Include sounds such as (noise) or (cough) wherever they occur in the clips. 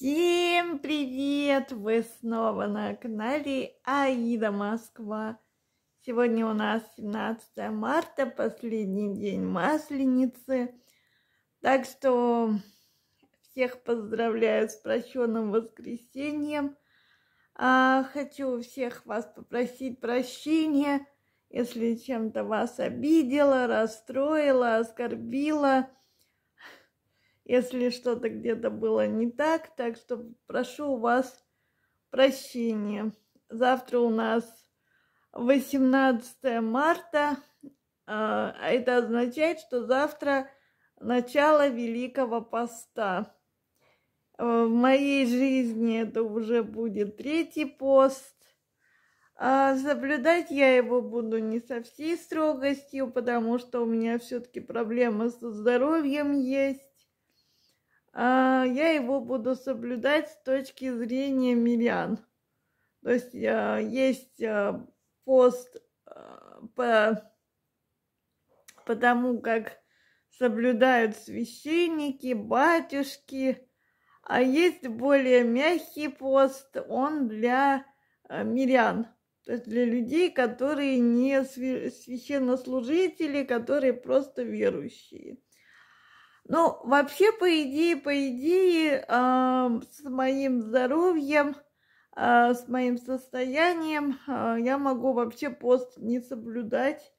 Всем привет! Вы снова на канале Аида Москва. Сегодня у нас 17 марта, последний день Масленицы. Так что всех поздравляю с прощенным воскресеньем. А, хочу всех вас попросить прощения, если чем-то вас обидела, расстроила, оскорбила – если что-то где-то было не так. Так что прошу у вас прощения. Завтра у нас 18 марта, а, а это означает, что завтра начало Великого Поста. Э, в моей жизни это уже будет третий пост. А соблюдать я его буду не со всей строгостью, потому что у меня все-таки проблемы со здоровьем есть. А, я его буду соблюдать с точки зрения мирян. То есть а, есть а, пост а, по, по тому, как соблюдают священники, батюшки, а есть более мягкий пост, он для а, мирян. То есть для людей, которые не священнослужители, которые просто верующие. Ну, вообще, по идее, по идее, э, с моим здоровьем, э, с моим состоянием э, я могу вообще пост не соблюдать.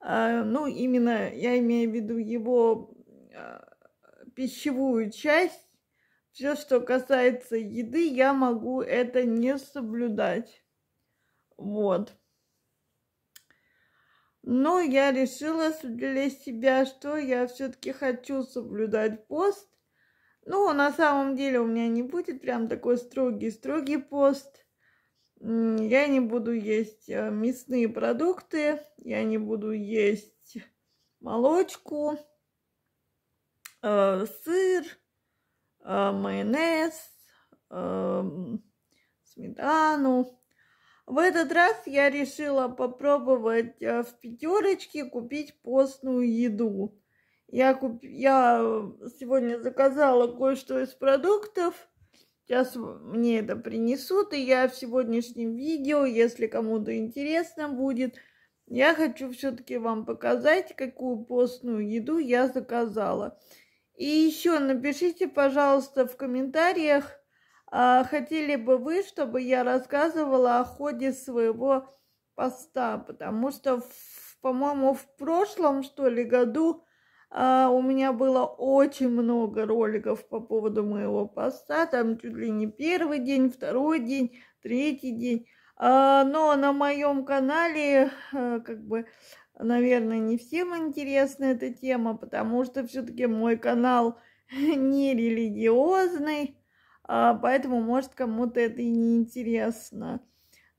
Э, ну, именно я имею в виду его э, пищевую часть. Все, что касается еды, я могу это не соблюдать. Вот. Но я решила для себя, что я все-таки хочу соблюдать пост. Ну, на самом деле у меня не будет прям такой строгий-строгий пост. Я не буду есть э, мясные продукты, я не буду есть молочку, э, сыр, э, майонез, сметану. В этот раз я решила попробовать э, в пятерочке купить постную еду. Я, куп... я э, сегодня заказала кое-что из продуктов. Сейчас мне это принесут, и я в сегодняшнем видео, если кому-то интересно будет, я хочу все-таки вам показать, какую постную еду я заказала. И еще напишите, пожалуйста, в комментариях, а хотели бы вы, чтобы я рассказывала о ходе своего поста, потому что, по-моему, в прошлом, что ли, году а, у меня было очень много роликов по поводу моего поста, там чуть ли не первый день, второй день, третий день, а, но на моем канале, а, как бы, наверное, не всем интересна эта тема, потому что все-таки мой канал (laughs) не религиозный, а, поэтому, может, кому-то это и не интересно.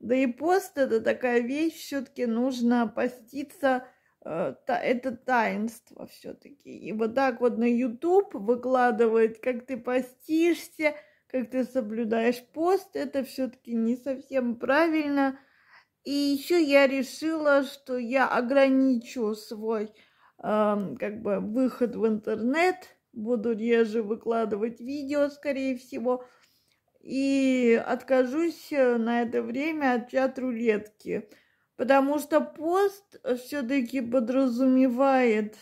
Да и пост это такая вещь, все-таки нужно поститься, э, это таинство все-таки. И вот так вот на YouTube выкладывает, как ты постишься, как ты соблюдаешь пост, это все-таки не совсем правильно. И еще я решила, что я ограничу свой э, как бы выход в интернет – буду реже выкладывать видео, скорее всего, и откажусь э, на это время от чат-рулетки, потому что пост все-таки подразумевает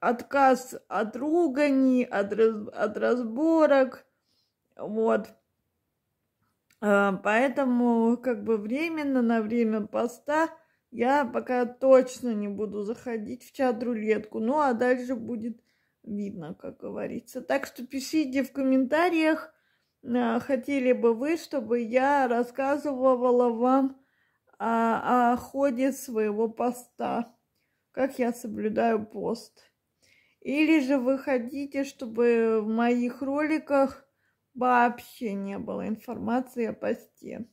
отказ от ругани, от, раз, от разборок, вот. Э, поэтому как бы временно на время поста – я пока точно не буду заходить в чат-рулетку. Ну, а дальше будет видно, как говорится. Так что пишите в комментариях, а, хотели бы вы, чтобы я рассказывала вам о, о ходе своего поста, как я соблюдаю пост. Или же вы хотите, чтобы в моих роликах вообще не было информации о посте.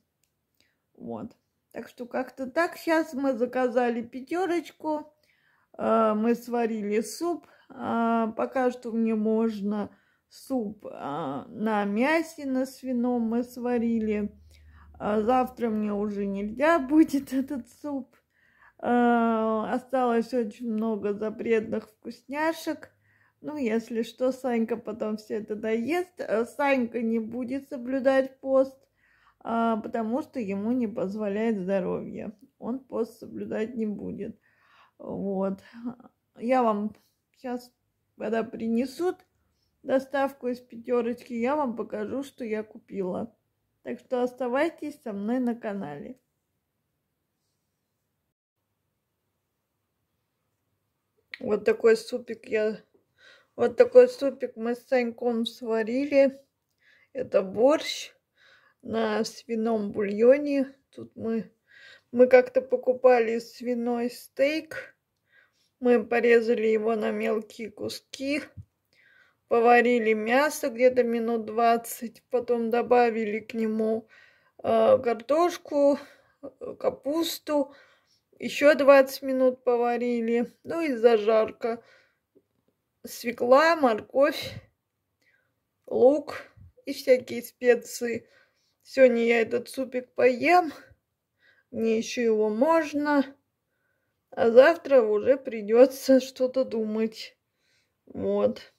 Вот. Так что как-то так. Сейчас мы заказали пятерочку. А, мы сварили суп. А, пока что мне можно суп а, на мясе, на свином мы сварили. Завтра мне уже нельзя будет (laughs) этот суп. Осталось очень много запретных вкусняшек. Ну, если что, Санька потом все это доест. Э, Санька не будет соблюдать пост а, потому что ему не позволяет здоровье. Он пост соблюдать не будет. Вот. Я вам сейчас, когда принесут доставку из пятерочки, я вам покажу, что я купила. Так что оставайтесь со мной на канале. Вот такой супик я... Вот такой супик мы с Саньком сварили. Это борщ на свином бульоне. Тут мы, мы как-то покупали свиной стейк. Мы порезали его на мелкие куски. Поварили мясо где-то минут 20. Потом добавили к нему э, картошку, э, капусту. Еще 20 минут поварили. Ну и зажарка. Свекла, морковь, лук и всякие специи. Сегодня я этот супик поем. Мне еще его можно. А завтра уже придется что-то думать. Вот.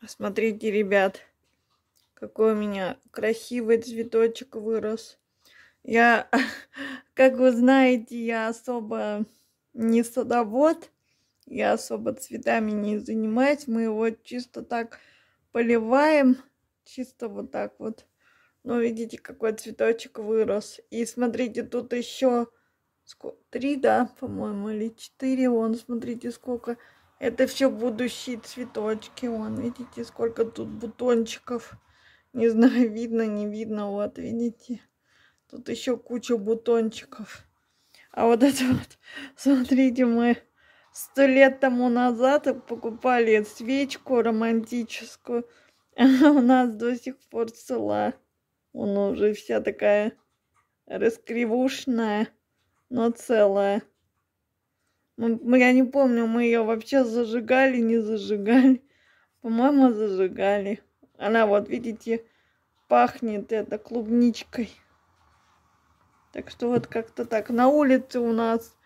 посмотрите, ребят, какой у меня красивый цветочек вырос. Я, (laughs) как вы знаете, я особо не садовод. Я особо цветами не занимаюсь. Мы его чисто так поливаем Чисто вот так вот. Ну, видите, какой цветочек вырос. И смотрите, тут еще три, да, по-моему, или четыре. Вон, смотрите, сколько. Это все будущие цветочки. Вон, видите, сколько тут бутончиков. Не знаю, (laughs) видно, не видно. Вот, видите. Тут еще куча бутончиков. А вот это вот, (laughs) смотрите, мы сто лет тому назад покупали свечку романтическую. (laughs) у нас до сих пор цела. Он уже вся такая раскривушная, но целая. Мы, я не помню, мы ее вообще зажигали, не зажигали. По-моему, зажигали. Она вот, видите, пахнет это клубничкой. Так что вот как-то так. На улице у нас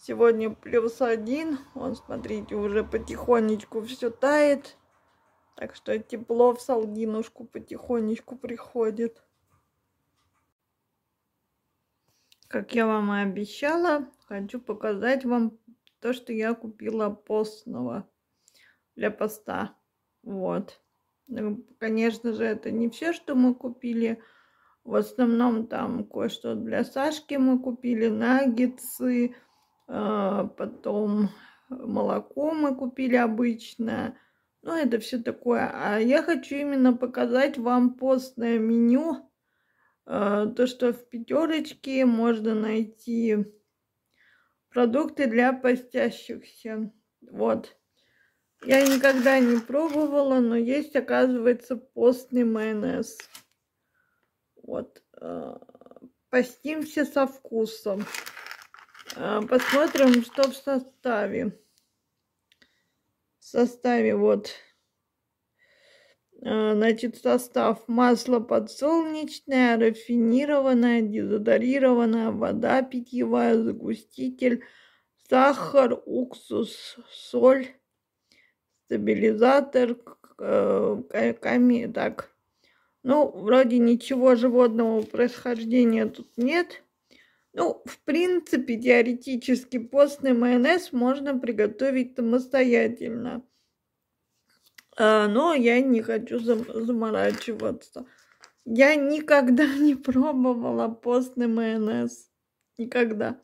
сегодня плюс один. Он, смотрите, уже потихонечку все тает. Так что тепло в солгинушку потихонечку приходит. Как я вам и обещала, хочу показать вам то, что я купила постного для поста. Вот. Ну, конечно же, это не все, что мы купили. В основном там кое-что для Сашки мы купили, наггетсы, а, потом молоко мы купили обычное – ну, это все такое. А я хочу именно показать вам постное меню. Э, то, что в пятерочке можно найти продукты для постящихся. Вот. Я никогда не пробовала, но есть, оказывается, постный майонез. Вот. Э, постимся со вкусом. Э, посмотрим, что в составе составе вот а, Значит, состав масло подсолнечное, рафинированное, дезодорированная вода питьевая, загуститель, сахар, уксус, соль, стабилизатор, ками, э, э, так. Ну, вроде ничего животного происхождения тут нет. Ну, в принципе, теоретически постный майонез можно приготовить самостоятельно. А, но я не хочу заморачиваться. Я никогда (laughs) не пробовала постный майонез. Никогда.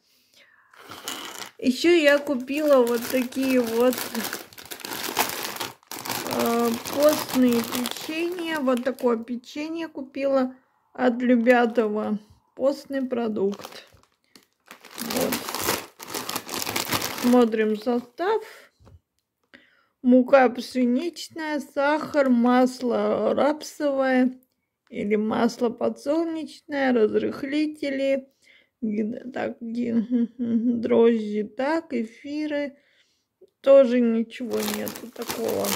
Еще я купила вот такие вот а, постные печенья. Вот такое печенье купила от Любятого Постный продукт. Смотрим состав. Мука пшеничная, сахар, масло рапсовое или масло подсолнечное, разрыхлители, так, (laughs) дрожжи, так, эфиры. Тоже ничего нету такого.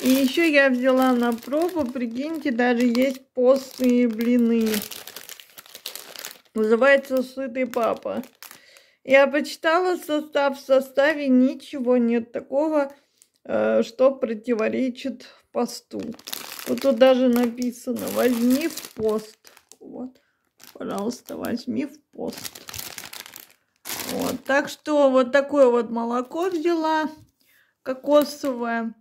И еще я взяла на пробу, прикиньте, даже есть постные блины. Называется «Сытый папа». Я почитала состав. В составе ничего нет такого, э, что противоречит посту. Вот тут даже написано «возьми в пост». Вот, пожалуйста, возьми в пост. Вот, так что вот такое вот молоко взяла, кокосовое.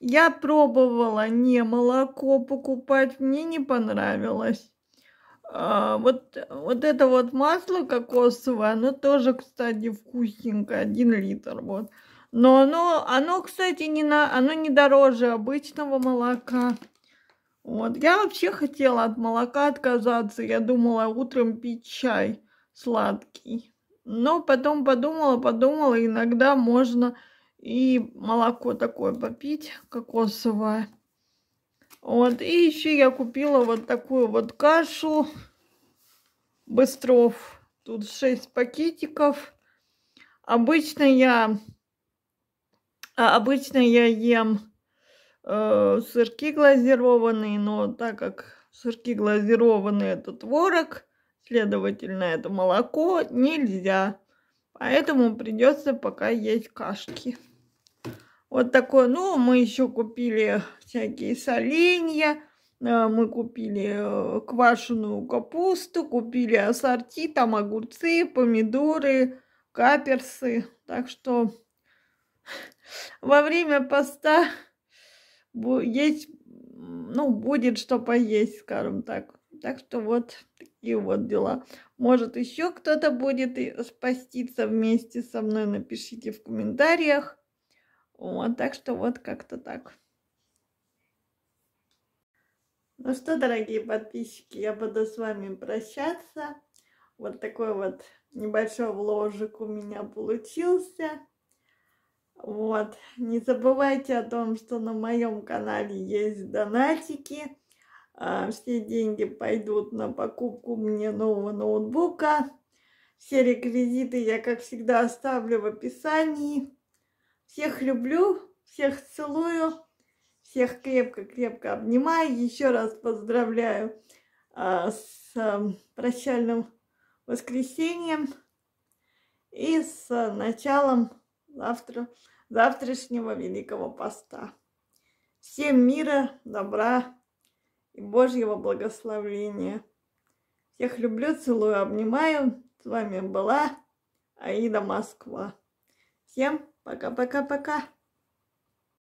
Я пробовала не молоко покупать, мне не понравилось. А, вот, вот это вот масло кокосовое, оно тоже, кстати, вкусненькое, один литр, вот. Но оно, оно, кстати, не на, оно не дороже обычного молока. Вот, я вообще хотела от молока отказаться, я думала утром пить чай сладкий. Но потом подумала, подумала, иногда можно и молоко такое попить, кокосовое. Вот, и еще я купила вот такую вот кашу Быстров. Тут 6 пакетиков. Обычно я, а, обычно я ем э, сырки глазированные, но так как сырки глазированные это творог, следовательно это молоко, нельзя. Поэтому придется пока есть кашки. Вот такое, ну, мы еще купили всякие соленья, а, мы купили э, квашеную капусту, купили ассорти, там огурцы, помидоры, каперсы. Так что (laughs) во время поста есть, ну, будет что поесть, скажем так. Так что вот такие вот дела. Может, еще кто-то будет спаститься вместе со мной, напишите в комментариях. Вот, так что вот как-то так. Ну что, дорогие подписчики, я буду с вами прощаться. Вот такой вот небольшой вложик у меня получился. Вот, не забывайте о том, что на моем канале есть донатики. А, все деньги пойдут на покупку мне нового ноутбука. Все реквизиты я, как всегда, оставлю в описании. Всех люблю, всех целую, всех крепко-крепко обнимаю. Еще раз поздравляю а, с а, прощальным воскресеньем и с а, началом завтра, завтрашнего Великого Поста. Всем мира, добра и Божьего благословения. Всех люблю, целую, обнимаю. С вами была Аида Москва. Всем Пока-пока-пока.